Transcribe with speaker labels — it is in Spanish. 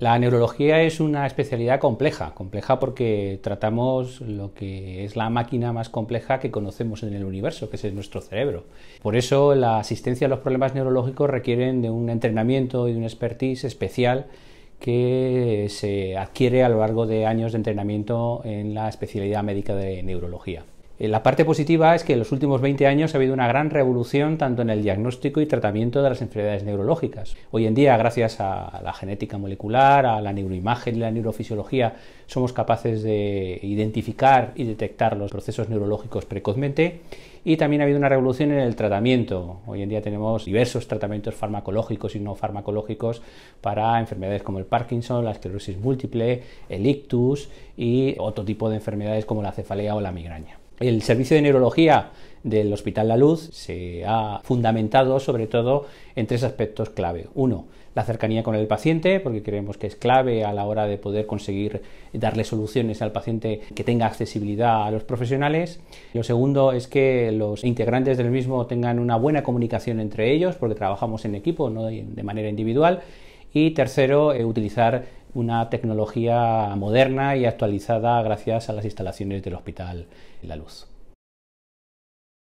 Speaker 1: La neurología es una especialidad compleja, compleja porque tratamos lo que es la máquina más compleja que conocemos en el universo, que es nuestro cerebro. Por eso la asistencia a los problemas neurológicos requieren de un entrenamiento y de una expertise especial que se adquiere a lo largo de años de entrenamiento en la especialidad médica de neurología. Eh, la parte positiva es que en los últimos 20 años ha habido una gran revolución tanto en el diagnóstico y tratamiento de las enfermedades neurológicas. Hoy en día, gracias a la genética molecular, a la neuroimagen y la neurofisiología, somos capaces de identificar y detectar los procesos neurológicos precozmente y también ha habido una revolución en el tratamiento. Hoy en día tenemos diversos tratamientos farmacológicos y no farmacológicos para enfermedades como el Parkinson, la esclerosis múltiple, el ictus y otro tipo de enfermedades como la cefalea o la migraña. El servicio de neurología del Hospital La Luz se ha fundamentado sobre todo en tres aspectos clave. Uno, la cercanía con el paciente, porque creemos que es clave a la hora de poder conseguir darle soluciones al paciente que tenga accesibilidad a los profesionales. Lo segundo es que los integrantes del mismo tengan una buena comunicación entre ellos, porque trabajamos en equipo, no de manera individual. Y tercero, eh, utilizar una tecnología moderna y actualizada gracias a las instalaciones del Hospital La Luz.